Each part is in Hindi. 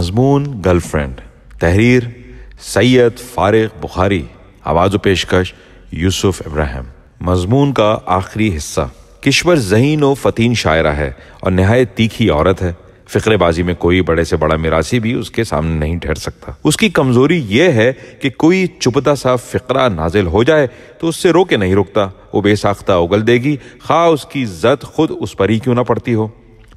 मजमून गर्लफ्रेंड तहरीर सैयद फारिग बुखारी आवाज़ पेशकश यूसुफ इब्राहिम मजमून का आखिरी हिस्सा किश्वर जहीन व फतीन शायरा है और नहायत तीखी औरत है फ़िक्रबाजी में कोई बड़े से बड़ा मिरासी भी उसके सामने नहीं ठहर सकता उसकी कमज़ोरी यह है कि कोई चुपता सा फ़िक्रा नाजिल हो जाए तो उससे रोके नहीं रुकता वो बेसाख्ता उगल देगी खा उसकी जद खुद उस पर ही क्यों ना पड़ती हो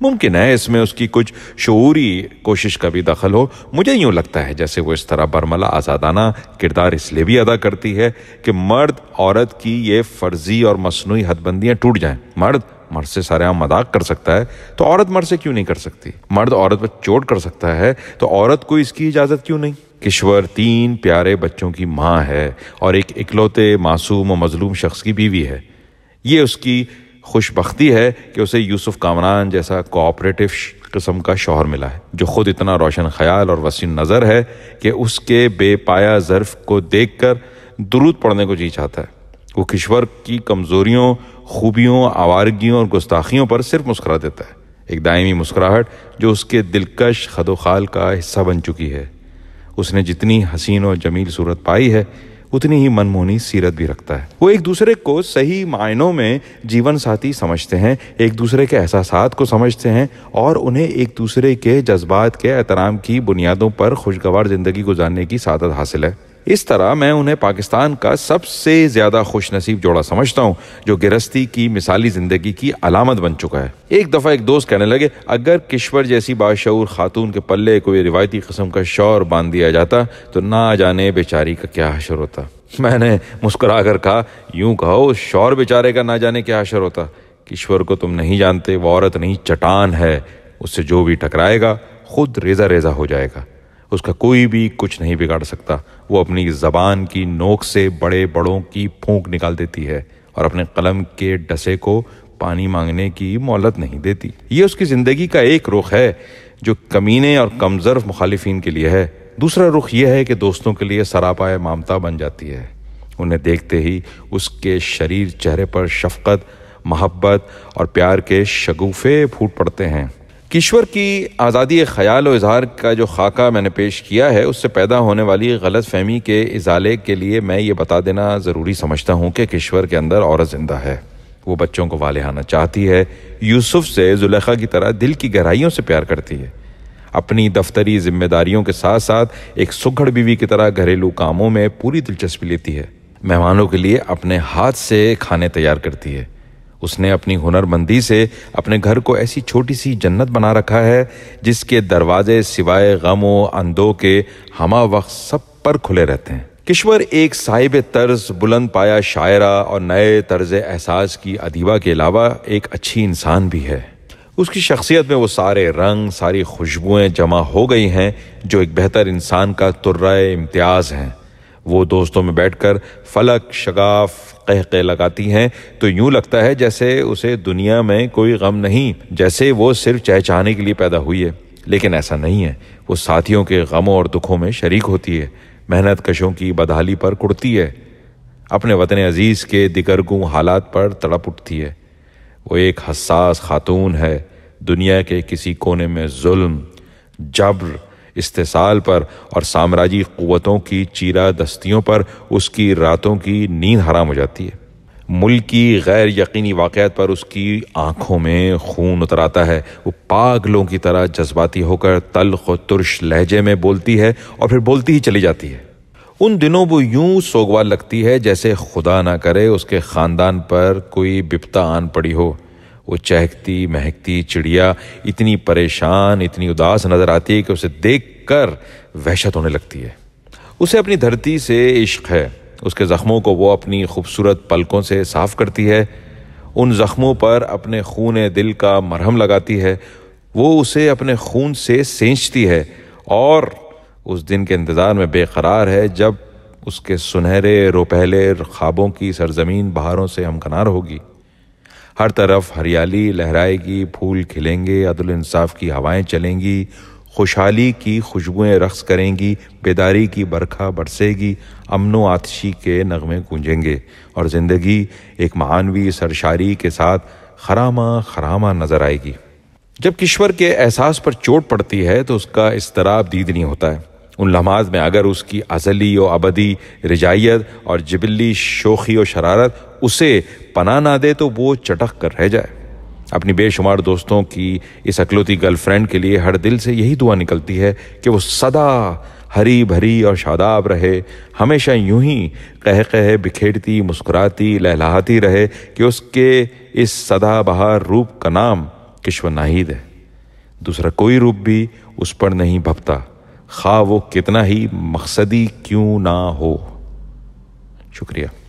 मुमकिन है इसमें उसकी कुछ शूरी कोशिश का भी दखल हो मुझे यूं लगता है जैसे वो इस तरह बरमला आज़ादाना किरदार इसलिए भी अदा करती है कि मर्द औरत की ये फर्जी और मसनू हदबंदियां टूट जाए मर्द मर्द से सारे आम मदाक कर सकता है तो औरत मर्द से क्यों नहीं कर सकती मर्द औरत पर चोट कर सकता है तो औरत को इसकी इजाज़त क्यों नहीं किश्वर तीन प्यारे बच्चों की माँ है और एक इकलौते मासूम और मजलूम शख्स की बीवी है ये उसकी खुशबख्ती है कि उसे यूसुफ कामरान जैसा कोऑपरेटिव किस्म का शोहर मिला है जो ख़ुद इतना रोशन ख्याल और वसी नज़र है कि उसके बेपाया ज़र्फ़ को देख कर दुरूद पढ़ने को जी चाहता है वो किश्वर की कमज़ोरियों खूबियों आवारगियों और गुस्ताखियों पर सिर्फ मुस्करा देता है एक दायमी मुस्कुराहट जो उसके दिलकश खदोखाल का हिस्सा बन चुकी है उसने जितनी हसीन और जमील सूरत पाई है उतनी ही मनमोहनी सीरत भी रखता है वो एक दूसरे को सही मायनों में जीवन साथी समझते हैं एक दूसरे के एहसास को समझते हैं और उन्हें एक दूसरे के जज्बात के एहतराम की बुनियादों पर खुशगवार ज़िंदगी गुजारने की सादत हासिल है इस तरह मैं उन्हें पाकिस्तान का सबसे ज़्यादा खुश नसीब जोड़ा समझता हूँ जो गिरस्ती की मिसाली ज़िंदगी की अलामत बन चुका है एक दफ़ा एक दोस्त कहने लगे अगर किश्वर जैसी बाशूर खातून के पल्ले कोई रिवायती कस्म का शौर बांध दिया जाता तो ना जाने बेचारी का क्या अशर होता मैंने मुस्कुरा कर कहा यूं कहो शौर बेचारे का ना जाने क्या अशर होता किश्वर को तुम नहीं जानते वो औरत नहीं चटान है उससे जो भी टकराएगा खुद रेजा रेजा हो जाएगा उसका कोई भी कुछ नहीं बिगाड़ सकता वो अपनी ज़बान की नोक से बड़े बड़ों की फूंक निकाल देती है और अपने कलम के डसे को पानी मांगने की मोहलत नहीं देती ये उसकी ज़िंदगी का एक रुख है जो कमीने और कमज़रफ मुखालिफिन के लिए है दूसरा रुख यह है कि दोस्तों के लिए सरापाए मामता बन जाती है उन्हें देखते ही उसके शरीर चेहरे पर शफकत महब्बत और प्यार के शगुफे फूट पड़ते हैं किश्वर की आज़ादी ख्याल और इजहार का जो खाका मैंने पेश किया है उससे पैदा होने वाली गलत फहमी के इजाले के लिए मैं ये बता देना ज़रूरी समझता हूँ कि किश्वर के अंदर औरत ज़िंदा है वो बच्चों को आना चाहती है यूसुफ से जुलेखा की तरह दिल की गहराइयों से प्यार करती है अपनी दफ्तरी जिम्मेदारियों के साथ साथ एक सुघड़ बीवी की तरह घरेलू कामों में पूरी दिलचस्पी लेती है मेहमानों के लिए अपने हाथ से खाने तैयार करती है उसने अपनी हुनरमंदी से अपने घर को ऐसी छोटी सी जन्नत बना रखा है जिसके दरवाजे सिवाय गमों अंदो के हमा वक्त सब पर खुले रहते हैं किश्वर एक साहिब तर्ज बुलंद पाया शायरा और नए तर्ज एहसास की अदीबा के अलावा एक अच्छी इंसान भी है उसकी शख्सियत में वो सारे रंग सारी खुशबुएं जमा हो गई हैं जो एक बेहतर इंसान का तुर्रा इम्तियाज़ हैं वो दोस्तों में बैठकर फलक शगाफ कह कह लगाती हैं तो यूं लगता है जैसे उसे दुनिया में कोई गम नहीं जैसे वो सिर्फ चहचाने के लिए पैदा हुई है लेकिन ऐसा नहीं है वो साथियों के गमों और दुखों में शरीक होती है मेहनत कशों की बदहाली पर कुड़ती है अपने वतन अजीज़ के दिगरगू हालात पर तड़प उठती है वो एक हसास खातून है दुनिया के किसी कोने में जुल्म जब्र इस्तेसाल पर और साम्राज्यी क़वतों की चीरा दस्तियों पर उसकी रातों की नींद हराम हो जाती है मुल्क की गैर यकीनी वाक़ पर उसकी आँखों में खून उतर आता है वो पागलों की तरह जज्बाती होकर तलख और तुरश लहजे में बोलती है और फिर बोलती ही चली जाती है उन दिनों वो यूं सोगवा लगती है जैसे खुदा ना करे उसके ख़ानदान पर कोई बिपता आन पड़ी हो वो चहकती महकती चिड़िया इतनी परेशान इतनी उदास नज़र आती है कि उसे देख कर वहशत होने लगती है उसे अपनी धरती से इश्क है उसके ज़ख्मों को वो अपनी खूबसूरत पलकों से साफ़ करती है उन ज़ख्मों पर अपने खून दिल का मरहम लगाती है वो उसे अपने खून से सेंचती है और उस दिन के इंतज़ार में बेकरार है जब उसके सुनहरे रोपहले ख्वाबों की सरजमीन बहारों से हमकनार होगी हर तरफ हरियाली लहराएगी फूल खिलेंगे अदल इंसाफ की हवाएं चलेंगी खुशहाली की खुशबुएं रक्स करेंगी बेदारी की बरखा बरसेगी अमनो आतशी के नगमे गूंजेंगे और ज़िंदगी एक महानवी सरशारी के साथ खरामा खरामा नज़र आएगी जब किश्वर के एहसास पर चोट पड़ती है तो उसका इसतराब दीदनी होता है उन लम्हात में अगर उसकी अजली व अबदी रजाइत और जबिली शोखी व शरारत उसे पना ना दे तो वो चटक कर रह जाए अपनी बेशुमार दोस्तों की इस अकलौती गर्लफ्रेंड के लिए हर दिल से यही दुआ निकलती है कि वो सदा हरी भरी और शादाब रहे हमेशा यूं ही कह कह बिखेरती मुस्कुराती लहलाती रहे कि उसके इस सदा बहार रूप का नाम किश्व नाहिद है दूसरा कोई रूप भी उस पर नहीं भपता खा वो कितना ही मकसदी क्यों ना हो शुक्रिया